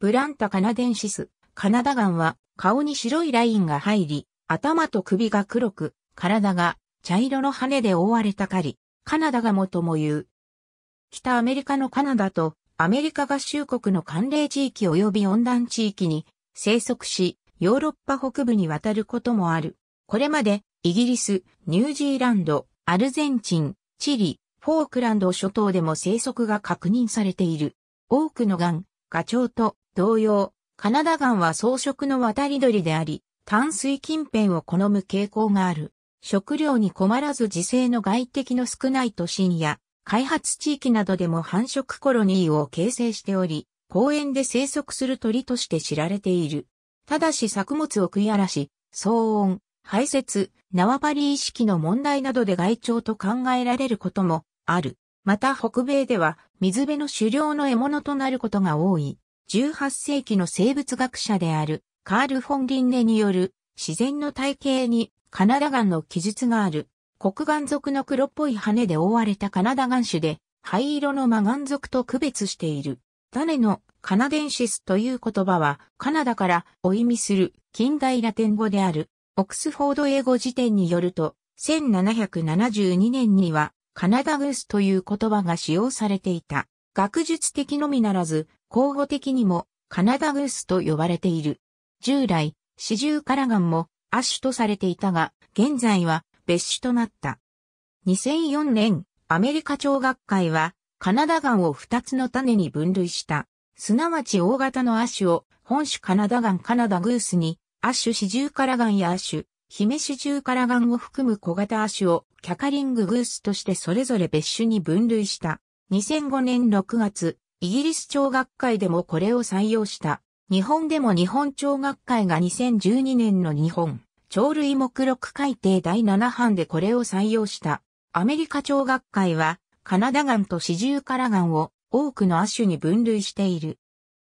ブランタカナデンシス、カナダガンは顔に白いラインが入り、頭と首が黒く、体が茶色の羽で覆われた狩り、カナダガモとも言う。北アメリカのカナダとアメリカ合衆国の寒冷地域及び温暖地域に生息し、ヨーロッパ北部に渡ることもある。これまでイギリス、ニュージーランド、アルゼンチン、チリ、フォークランド諸島でも生息が確認されている。多くのガン、ガチョウと同様、カナダガンは草食の渡り鳥であり、淡水近辺を好む傾向がある。食料に困らず自生の外敵の少ない都心や開発地域などでも繁殖コロニーを形成しており、公園で生息する鳥として知られている。ただし作物を食い荒らし、騒音、排泄、縄張り意識の問題などで害鳥と考えられることもある。また北米では水辺の狩猟の獲物となることが多い。18世紀の生物学者であるカール・フォン・リンネによる自然の体系にカナダガンの記述がある黒岩族の黒っぽい羽で覆われたカナダガン種で灰色のマガンと区別している。種のカナデンシスという言葉はカナダからお意味する近代ラテン語であるオックスフォード英語辞典によると1772年にはカナダグースという言葉が使用されていた。学術的のみならず口語的にもカナダグースと呼ばれている。従来、シジュウカラガンも亜種とされていたが、現在は別種となった。2004年、アメリカ長学会は、カナダガンを2つの種に分類した。すなわち大型の亜種を、本種カナダガンカナダグースに、亜種シジュウカラガンや亜種、姫シジュウカラガンを含む小型亜種を、キャカリンググースとしてそれぞれ別種に分類した。2005年6月、イギリス聴学会でもこれを採用した。日本でも日本聴学会が2012年の日本、鳥類目録改定第7版でこれを採用した。アメリカ聴学会は、カナダガンとシジュウカラガンを多くの亜種に分類している。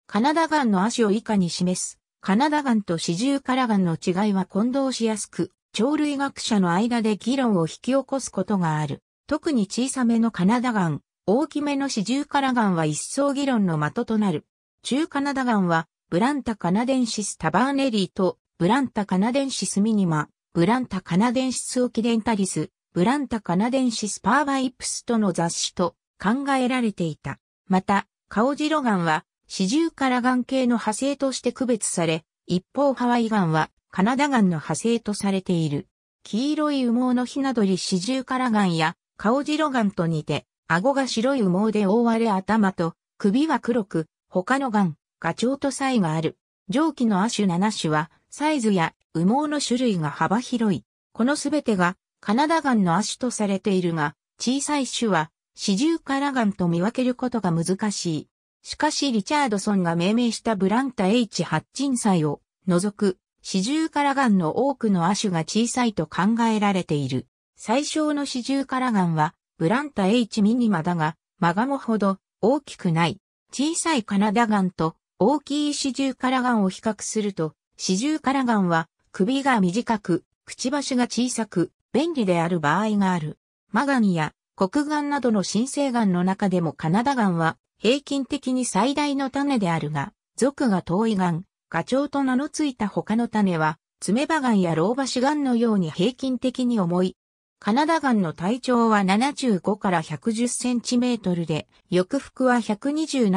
カナダガンの亜種を以下に示す。カナダガンとシジュウカラガンの違いは混同しやすく、鳥類学者の間で議論を引き起こすことがある。特に小さめのカナダガン、大きめのシジュウカラガンは一層議論の的となる。中カナダガンは、ブランタカナデンシスタバーネリーと、ブランタカナデンシスミニマ、ブランタカナデンシスオキデンタリス、ブランタカナデンシスパーバイプスとの雑誌と考えられていた。また、カオジロガンは、シジュウカラガン系の派生として区別され、一方ハワイガンは、カナダガンの派生とされている。黄色い羽毛のひな鳥シジュウカラガンや、カオジロガンと似て、顎が白い羽毛で覆われ頭と首は黒く、他のがんガチョウと差異がある。上記の亜種7種は、サイズや羽毛の種類が幅広い。このすべてが、カナダガンの亜種とされているが、小さい種は、四重カラガンと見分けることが難しい。しかしリチャードソンが命名したブランタ H 8人チを除く、四重カラガンの多くの亜種が小さいと考えられている。最小の四重カラガンはブランタ H ミニマだが、マガモほど大きくない。小さいカナダガンと大きいシジュウカラガンを比較すると、シジュウカラガンは首が短く、くちばしが小さく、便利である場合がある。マガンや黒ガンなどの新生ガンの中でもカナダガンは平均的に最大の種であるが、属が遠いガン、ガチョウと名のついた他の種は、爪バガンや老バシガンのように平均的に重い、カナダガンの体長は75から110センチメートルで、翼幅は127、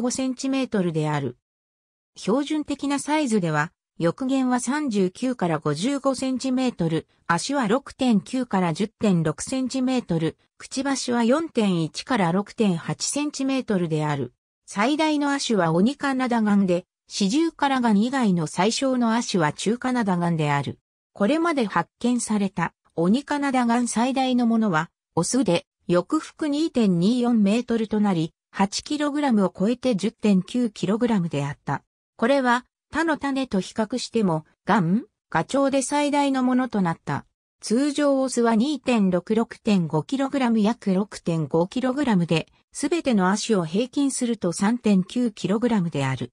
185センチメートルである。標準的なサイズでは、翼弦は39から55センチメートル、足は6.9から10.6センチメートル、くちばしは4.1から6.8センチメートルである。最大の足は鬼カナダガンで、四十カラガン以外の最小の足は中カナダガンである。これまで発見された鬼カナダガン最大のものは、オスで、翼幅2.24メートルとなり、8ラムを超えて1 0 9ラムであった。これは、他の種と比較しても、ガン、ガチョウで最大のものとなった。通常オスは2 6 6 5ラム約6 5ラムで、すべての足を平均すると3 9ラムである。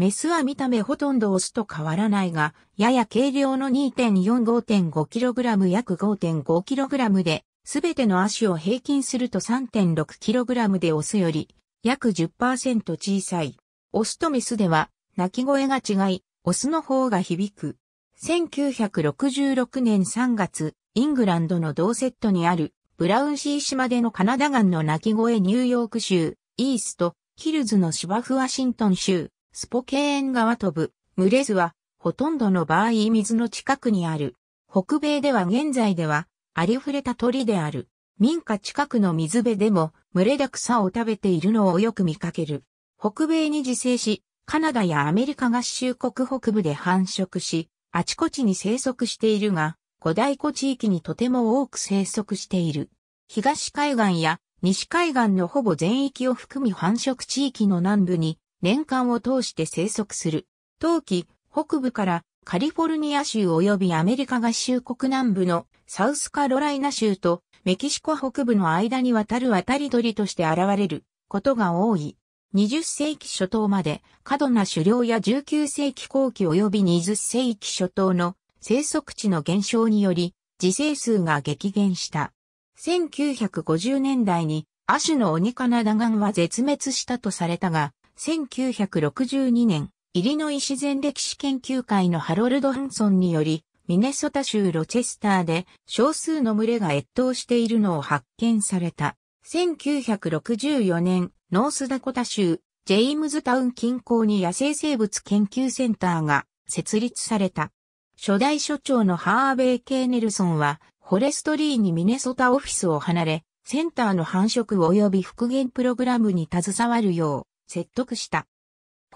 メスは見た目ほとんどオスと変わらないが、やや軽量の 2.4-5.5kg 約 5.5kg で、すべての足を平均すると 3.6kg でオスより約10%小さい。オスとメスでは鳴き声が違い、オスの方が響く。1966年3月、イングランドのドーセットにあるブラウンシー島でのカナダガンの鳴き声ニューヨーク州、イースト、ヒルズの芝生ワシントン州、スポケーン川飛ぶ、群れ図は、ほとんどの場合水の近くにある。北米では現在では、ありふれた鳥である。民家近くの水辺でも、群れで草を食べているのをよく見かける。北米に自生し、カナダやアメリカ合衆国北部で繁殖し、あちこちに生息しているが、古代湖地域にとても多く生息している。東海岸や西海岸のほぼ全域を含み繁殖地域の南部に年間を通して生息する。冬季、北部からカリフォルニア州及びアメリカ合衆国南部のサウスカロライナ州とメキシコ北部の間に渡る渡り鳥として現れることが多い。20世紀初頭まで過度な狩猟や19世紀後期及び20世紀初頭の生息地の減少により自生数が激減した。1950年代に亜種のオニカナダガンは絶滅したとされたが、1962年、イリノイ自然歴史研究会のハロルド・ハンソンにより、ミネソタ州ロチェスターで少数の群れが越冬しているのを発見された。1964年、ノースダコタ州、ジェイムズタウン近郊に野生生物研究センターが設立された。初代所長のハーベイ・ケーネルソンは、フォレストリーにミネソタオフィスを離れ、センターの繁殖及び復元プログラムに携わるよう説得した。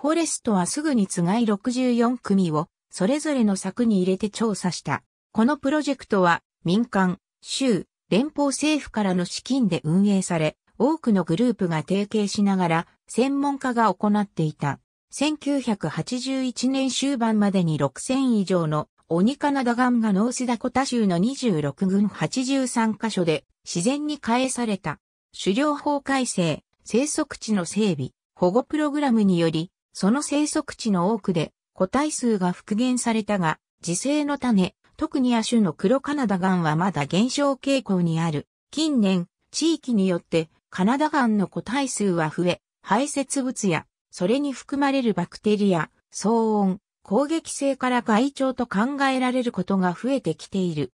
フォレストはすぐにつがい64組をそれぞれの柵に入れて調査した。このプロジェクトは民間、州、連邦政府からの資金で運営され、多くのグループが提携しながら専門家が行っていた。1981年終盤までに6000以上のオニカナダガンがノースダコタ州の26軍83カ所で自然に返された。狩猟法改正、生息地の整備、保護プログラムにより、その生息地の多くで個体数が復元されたが、自生の種、特に亜種の黒カナダガンはまだ減少傾向にある。近年、地域によってカナダガンの個体数は増え、排泄物や、それに含まれるバクテリア、騒音、攻撃性から外調と考えられることが増えてきている。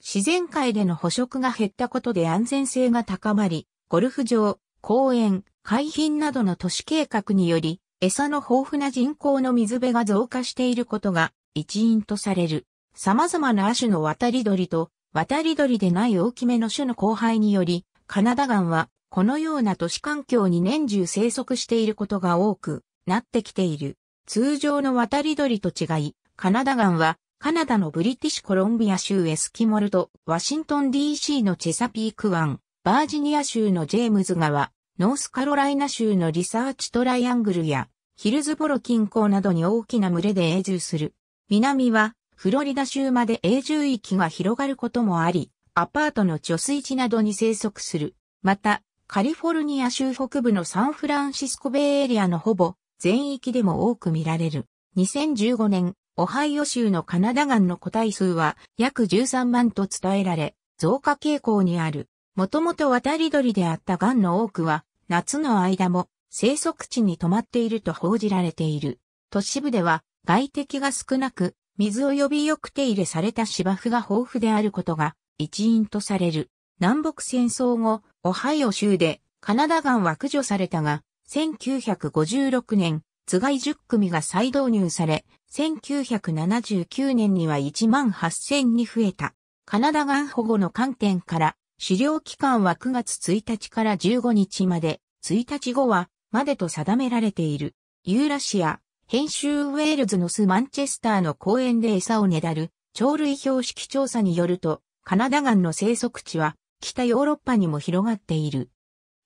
自然界での捕食が減ったことで安全性が高まり、ゴルフ場、公園、海浜などの都市計画により、餌の豊富な人口の水辺が増加していることが一因とされる。様々な亜種の渡り鳥と、渡り鳥でない大きめの種の交配により、カナダガンは、このような都市環境に年中生息していることが多くなってきている。通常の渡り鳥と違い、カナダガンは、カナダのブリティッシュコロンビア州エスキモルと、ワシントン DC のチェサピーク湾、バージニア州のジェームズ川、ノースカロライナ州のリサーチトライアングルやヒルズボロ近郊などに大きな群れで永住する。南はフロリダ州まで永住域が広がることもあり、アパートの貯水池などに生息する。また、カリフォルニア州北部のサンフランシスコベイエリアのほぼ全域でも多く見られる。2015年、オハイオ州のカナダガンの個体数は約13万と伝えられ、増加傾向にある。もともと渡り鳥であったガンの多くは、夏の間も生息地に止まっていると報じられている。都市部では外敵が少なく、水を呼びよく手入れされた芝生が豊富であることが一因とされる。南北戦争後、オハイオ州でカナダガンは駆除されたが、1956年、津外10組が再導入され、1979年には1万8000に増えた。カナダガン保護の観点から、資料期間は9月1日から15日まで、1日後は、までと定められている。ユーラシア、編集ウェールズのスマンチェスターの公園で餌をねだる、鳥類標識調査によると、カナダガンの生息地は、北ヨーロッパにも広がっている。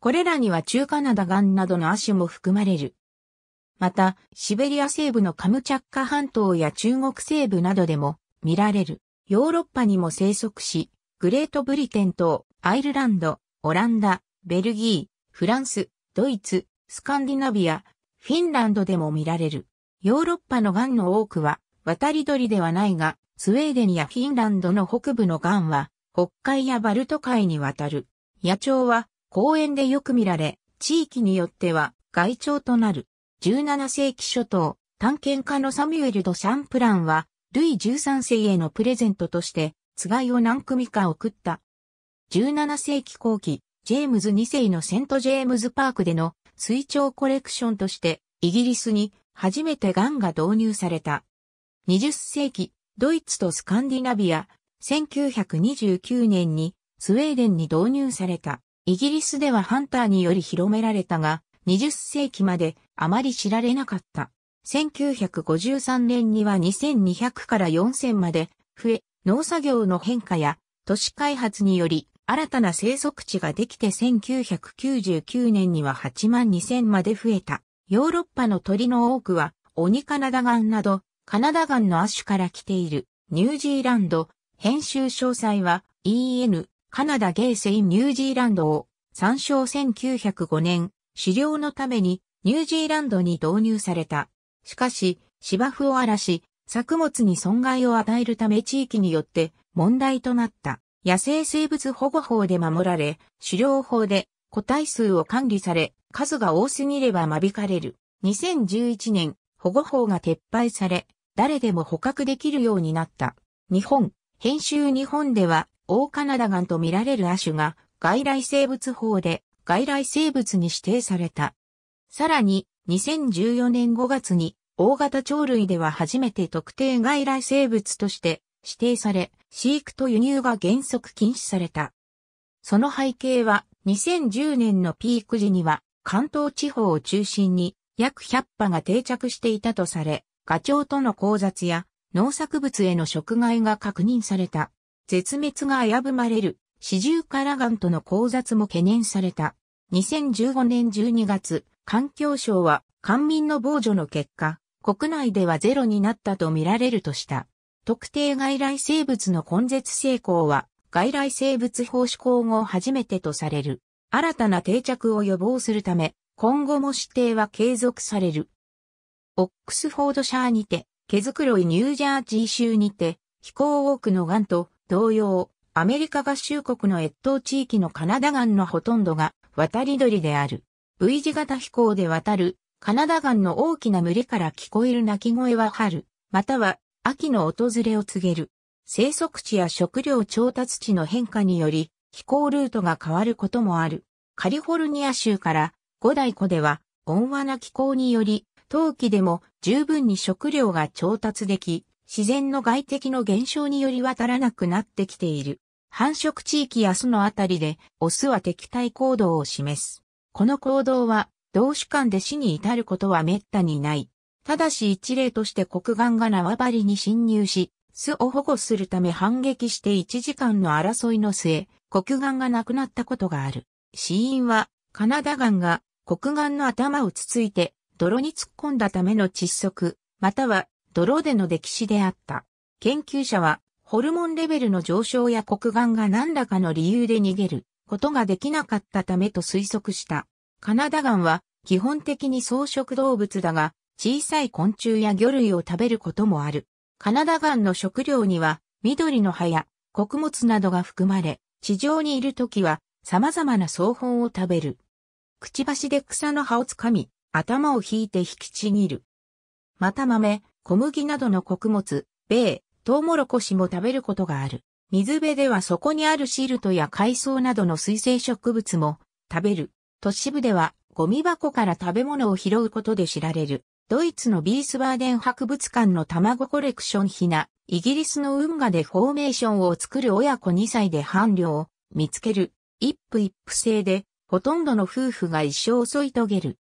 これらには中カナダガンなどの亜種も含まれる。また、シベリア西部のカムチャッカ半島や中国西部などでも見られる。ヨーロッパにも生息し、グレートブリテン島、アイルランド、オランダ、ベルギー、フランス、ドイツ、スカンディナビア、フィンランドでも見られる。ヨーロッパのガンの多くは渡り鳥ではないが、スウェーデンやフィンランドの北部のガンは北海やバルト海に渡る。野鳥は公園でよく見られ、地域によっては外鳥となる。17世紀初頭、探検家のサミュエル・ド・シャンプランは、ルイ13世へのプレゼントとして、つがいを何組か送った。17世紀後期、ジェームズ2世のセント・ジェームズ・パークでの水鳥コレクションとして、イギリスに初めてガンが導入された。20世紀、ドイツとスカンディナビア、1929年にスウェーデンに導入された。イギリスではハンターにより広められたが、20世紀まであまり知られなかった。1953年には2200から4000まで増え、農作業の変化や都市開発により新たな生息地ができて1999年には8万2000まで増えた。ヨーロッパの鳥の多くはオニカナダガンなどカナダガンの亜種から来ているニュージーランド編集詳細は EN カナダゲーセインニュージーランドを参照1905年狩猟のためにニュージーランドに導入された。しかし芝生を荒らし作物に損害を与えるため地域によって問題となった野生生物保護法で守られ、狩猟法で個体数を管理され、数が多すぎれば間引かれる。2011年、保護法が撤廃され、誰でも捕獲できるようになった。日本、編集日本では、オカナダガンと見られる亜種が、外来生物法で、外来生物に指定された。さらに、2014年5月に、大型鳥類では初めて特定外来生物として指定され、飼育と輸入が原則禁止された。その背景は2010年のピーク時には関東地方を中心に約100羽が定着していたとされ、ガチョウとの交雑や農作物への食害が確認された。絶滅が危ぶまれるシジュウカラガンとの交雑も懸念された。2015年12月、環境省は官民の防除の結果、国内ではゼロになったと見られるとした。特定外来生物の根絶成功は、外来生物法施行後初めてとされる。新たな定着を予防するため、今後も指定は継続される。オックスフォードシャーにて、毛づくろいニュージャージー州にて、飛行多くのガンと同様、アメリカ合衆国の越冬地域のカナダガンのほとんどが渡り鳥である。V 字型飛行で渡るカナダガンの大きな群れから聞こえる鳴き声は春、または秋の訪れを告げる。生息地や食料調達地の変化により、飛行ルートが変わることもある。カリフォルニア州から五大湖では温和な気候により、冬季でも十分に食料が調達でき、自然の外敵の減少により渡らなくなってきている。繁殖地域やそのあたりで、オスは敵対行動を示す。この行動は、同種間で死に至ることは滅多にない。ただし一例として黒岩が縄張りに侵入し、巣を保護するため反撃して1時間の争いの末、黒岩が亡くなったことがある。死因は、カナダ岩が黒岩の頭をつついて、泥に突っ込んだための窒息、または泥での溺死であった。研究者は、ホルモンレベルの上昇や黒岩が何らかの理由で逃げることができなかったためと推測した。カナダガンは基本的に草食動物だが、小さい昆虫や魚類を食べることもある。カナダガンの食料には、緑の葉や穀物などが含まれ、地上にいるときは様々な草本を食べる。くちばしで草の葉をつかみ、頭を引いて引きちぎる。また豆、小麦などの穀物、米、トウモロコシも食べることがある。水辺ではそこにあるシルトや海藻などの水生植物も食べる。都市部ではゴミ箱から食べ物を拾うことで知られる、ドイツのビースバーデン博物館の卵コレクションひな、イギリスの運河でフォーメーションを作る親子2歳で伴侶を見つける、一夫一夫制で、ほとんどの夫婦が一生襲添い遂げる。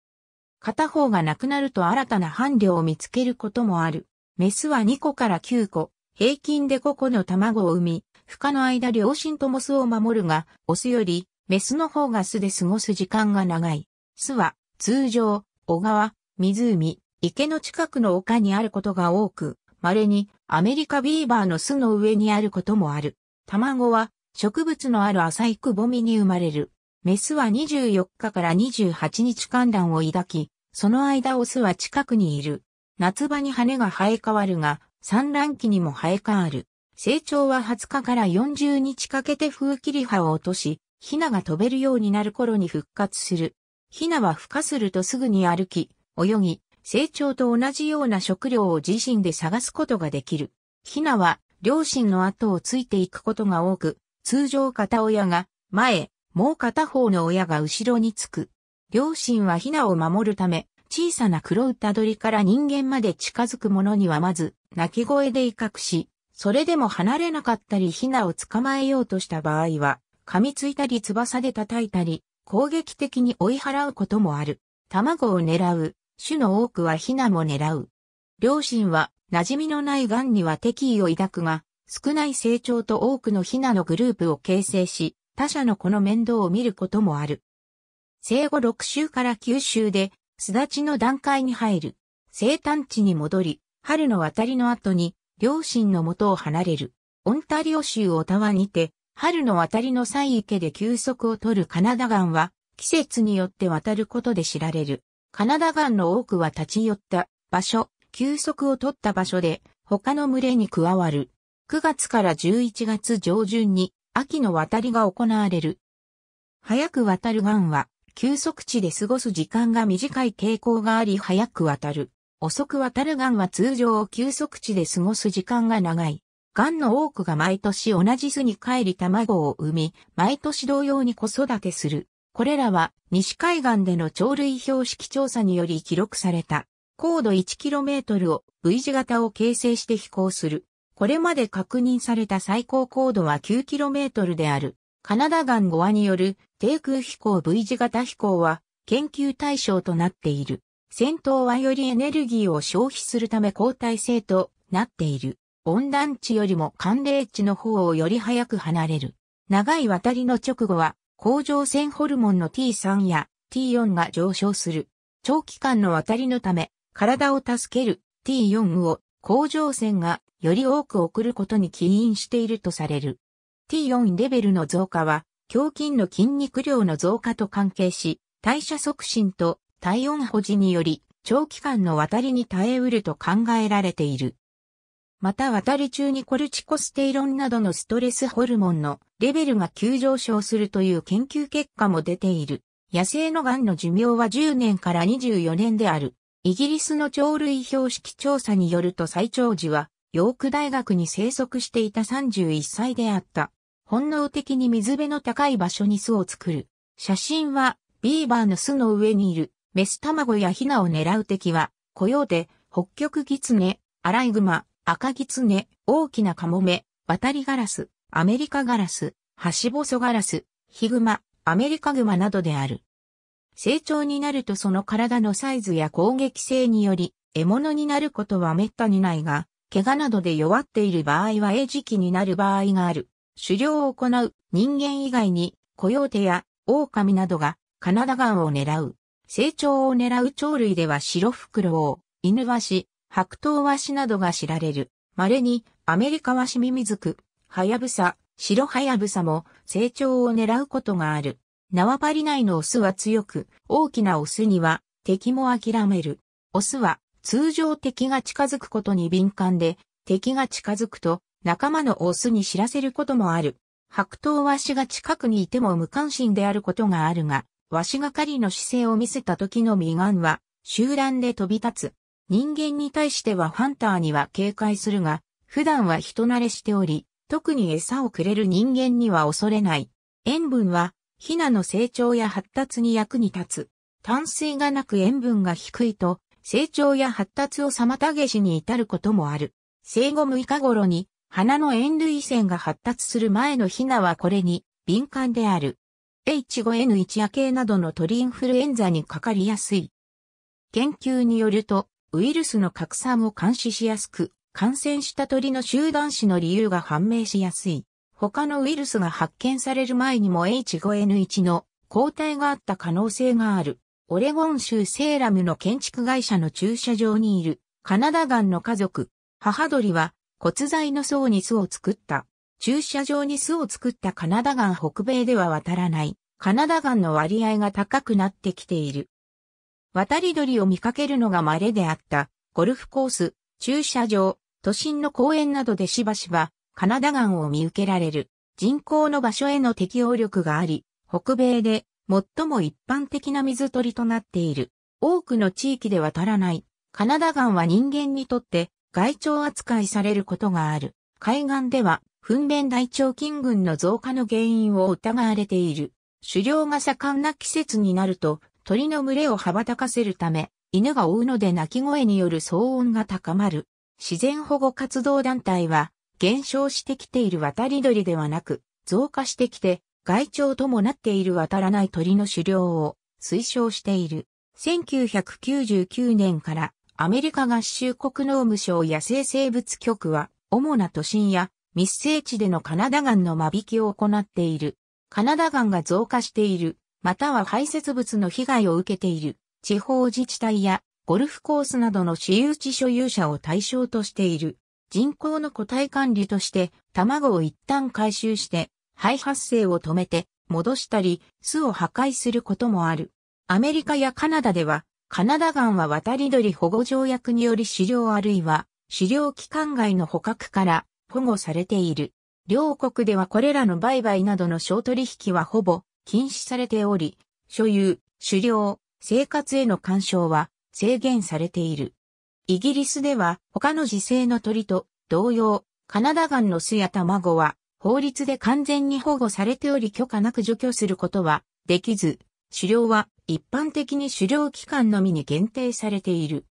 片方が亡くなると新たな伴侶を見つけることもある。メスは2個から9個、平均で5個の卵を産み、孵化の間両親とも巣を守るが、オスよりメスの方が巣で過ごす時間が長い。巣は、通常、小川、湖、池の近くの丘にあることが多く、稀にアメリカビーバーの巣の上にあることもある。卵は植物のある浅いくぼみに生まれる。メスは24日から28日間卵を抱き、その間オスは近くにいる。夏場に羽が生え変わるが、産卵期にも生え変わる。成長は20日から40日かけて風切り葉を落とし、ヒナが飛べるようになる頃に復活する。ヒナは孵化するとすぐに歩き、泳ぎ、成長と同じような食料を自身で探すことができる。ヒナは両親の後をついていくことが多く、通常片親が前、もう片方の親が後ろにつく。両親はヒナを守るため、小さな黒うたどりから人間まで近づく者にはまず、鳴き声で威嚇し、それでも離れなかったりヒナを捕まえようとした場合は、噛みついたり翼で叩いたり、攻撃的に追い払うこともある。卵を狙う、種の多くはヒナも狙う。両親は馴染みのない癌には敵意を抱くが、少ない成長と多くのヒナのグループを形成し、他者の子の面倒を見ることもある。生後6週から9週で、巣立ちの段階に入る。生誕地に戻り、春の渡りの後に、両親の元を離れる。オンタリオ州オタワにて、春の渡りの際池で休息を取るカナダガンは、季節によって渡ることで知られる。カナダガンの多くは立ち寄った場所、休息を取った場所で、他の群れに加わる。9月から11月上旬に、秋の渡りが行われる。早く渡るガンは、休息地で過ごす時間が短い傾向があり早く渡る。遅く渡るガンは通常休息地で過ごす時間が長い。ンの多くが毎年同じ巣に帰り卵を産み、毎年同様に子育てする。これらは西海岸での鳥類標識調査により記録された。高度 1km を V 字型を形成して飛行する。これまで確認された最高高度は 9km である。カナダン5話による低空飛行 V 字型飛行は研究対象となっている。戦闘はよりエネルギーを消費するため交代制となっている。温暖地よりも寒冷地の方をより早く離れる。長い渡りの直後は、甲状腺ホルモンの T3 や T4 が上昇する。長期間の渡りのため、体を助ける T4 を甲状腺がより多く送ることに起因しているとされる。T4 レベルの増加は、胸筋の筋肉量の増加と関係し、代謝促進と体温保持により、長期間の渡りに耐えうると考えられている。また渡り中にコルチコステイロンなどのストレスホルモンのレベルが急上昇するという研究結果も出ている。野生の癌の寿命は10年から24年である。イギリスの鳥類標識調査によると最長時は、ヨーク大学に生息していた31歳であった。本能的に水辺の高い場所に巣を作る。写真は、ビーバーの巣の上にいる、メス卵やヒナを狙う敵は、コヨーテ、北極ギツネ、アライグマ、赤狐、大きなカモメ、渡りガラス、アメリカガラス、ハシボソガラス、ヒグマ、アメリカグマなどである。成長になるとその体のサイズや攻撃性により、獲物になることは滅多にないが、怪我などで弱っている場合は餌食になる場合がある。狩猟を行う人間以外に、コヨーテや狼などがカナダガンを狙う。成長を狙う鳥類では白フクロウ、イヌワシ、白桃和紙などが知られる。稀にアメリカ和紙ミミズク、ハヤブサ、白ハヤブサも成長を狙うことがある。縄張り内のオスは強く、大きなオスには敵も諦める。オスは通常敵が近づくことに敏感で、敵が近づくと仲間のオスに知らせることもある。白桃和紙が近くにいても無関心であることがあるが、和紙が狩りの姿勢を見せた時の未眼は、集団で飛び立つ。人間に対してはハンターには警戒するが、普段は人慣れしており、特に餌をくれる人間には恐れない。塩分は、ヒナの成長や発達に役に立つ。淡水がなく塩分が低いと、成長や発達を妨げしに至ることもある。生後6日頃に、花の塩類腺が発達する前のヒナはこれに敏感である。H5N1 夜系などの鳥インフルエンザにかかりやすい。研究によると、ウイルスの拡散を監視しやすく、感染した鳥の集団死の理由が判明しやすい。他のウイルスが発見される前にも H5N1 の抗体があった可能性がある。オレゴン州セーラムの建築会社の駐車場にいるカナダガンの家族。母鳥は骨材の層に巣を作った。駐車場に巣を作ったカナダガン北米では渡らない。カナダガンの割合が高くなってきている。渡り鳥を見かけるのが稀であった、ゴルフコース、駐車場、都心の公園などでしばしば、カナダガンを見受けられる、人工の場所への適応力があり、北米で最も一般的な水鳥となっている。多くの地域で渡らない、カナダガンは人間にとって外鳥扱いされることがある。海岸では、糞便大腸菌群の増加の原因を疑われている。狩猟が盛んな季節になると、鳥の群れを羽ばたかせるため、犬が追うので鳴き声による騒音が高まる。自然保護活動団体は、減少してきている渡り鳥ではなく、増加してきて、外鳥ともなっている渡らない鳥の狩猟を推奨している。1999年からアメリカ合衆国農務省野生生物局は、主な都心や密生地でのカナダガンの間引きを行っている。カナダガンが増加しているまたは排泄物の被害を受けている地方自治体やゴルフコースなどの私有地所有者を対象としている。人口の個体管理として卵を一旦回収して肺発生を止めて戻したり巣を破壊することもある。アメリカやカナダではカナダガンは渡り鳥保護条約により飼料あるいは飼料機関外の捕獲から保護されている。両国ではこれらの売買などの小取引はほぼ禁止されており、所有、狩猟、生活への干渉は制限されている。イギリスでは他の自生の鳥と同様、カナダガンの巣や卵は法律で完全に保護されており許可なく除去することはできず、狩猟は一般的に狩猟期間のみに限定されている。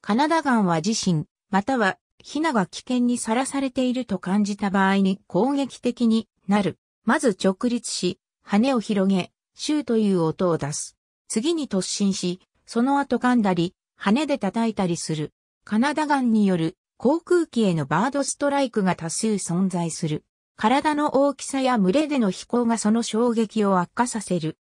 カナダガンは自身、またはヒナが危険にさらされていると感じた場合に攻撃的になる。まず直立し、羽を広げ、シューという音を出す。次に突進し、その後噛んだり、羽で叩いたりする。カナダガンによる航空機へのバードストライクが多数存在する。体の大きさや群れでの飛行がその衝撃を悪化させる。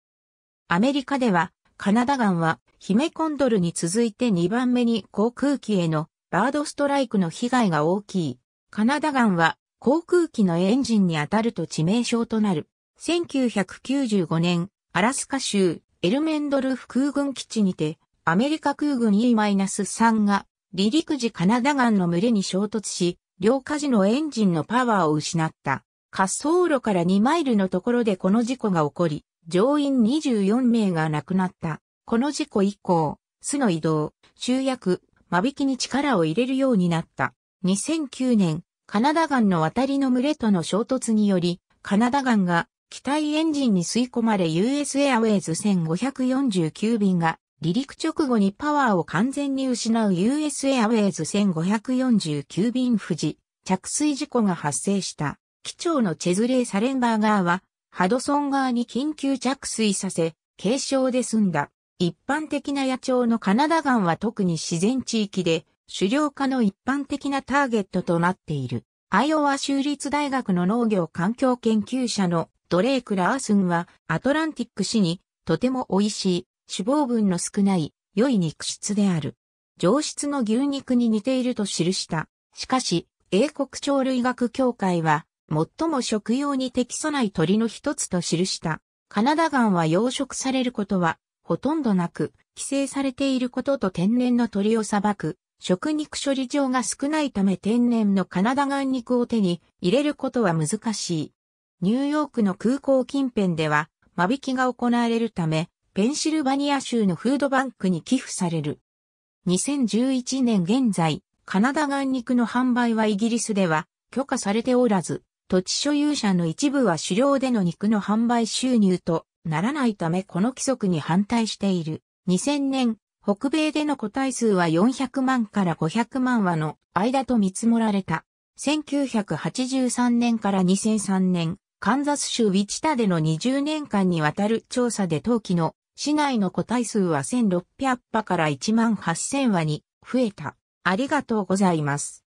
アメリカでは、カナダガンは、ヒメコンドルに続いて2番目に航空機へのバードストライクの被害が大きい。カナダガンは、航空機のエンジンに当たると致命傷となる。1995年、アラスカ州エルメンドルフ空軍基地にて、アメリカ空軍 E-3 が離陸時カナダガンの群れに衝突し、両火事のエンジンのパワーを失った。滑走路から2マイルのところでこの事故が起こり、乗員24名が亡くなった。この事故以降、巣の移動、集約、間引きに力を入れるようになった。2009年、カナダガンの渡りの群れとの衝突により、カナダガンが機体エンジンに吸い込まれ US i r ウェイズ1549便が離陸直後にパワーを完全に失う US i r ウェイズ1549便富士着水事故が発生した。機長のチェズレー・サレンバーガーはハドソン側に緊急着水させ軽傷で済んだ。一般的な野鳥のカナダガンは特に自然地域で狩猟家の一般的なターゲットとなっている。アイオワ州立大学の農業環境研究者のドレイク・ラースンは、アトランティック市に、とても美味しい、脂肪分の少ない、良い肉質である。上質の牛肉に似ていると記した。しかし、英国鳥類学協会は、最も食用に適さない鳥の一つと記した。カナダガンは養殖されることは、ほとんどなく、規制されていることと天然の鳥を裁く、食肉処理場が少ないため天然のカナダガン肉を手に入れることは難しい。ニューヨークの空港近辺では、間引きが行われるため、ペンシルバニア州のフードバンクに寄付される。2011年現在、カナダ岩肉の販売はイギリスでは許可されておらず、土地所有者の一部は狩猟での肉の販売収入とならないためこの規則に反対している。2000年、北米での個体数は400万から500万羽の間と見積もられた。1983年から2003年、カンザス州ウィチタでの20年間にわたる調査で当期の市内の個体数は1600羽から1万8000羽に増えた。ありがとうございます。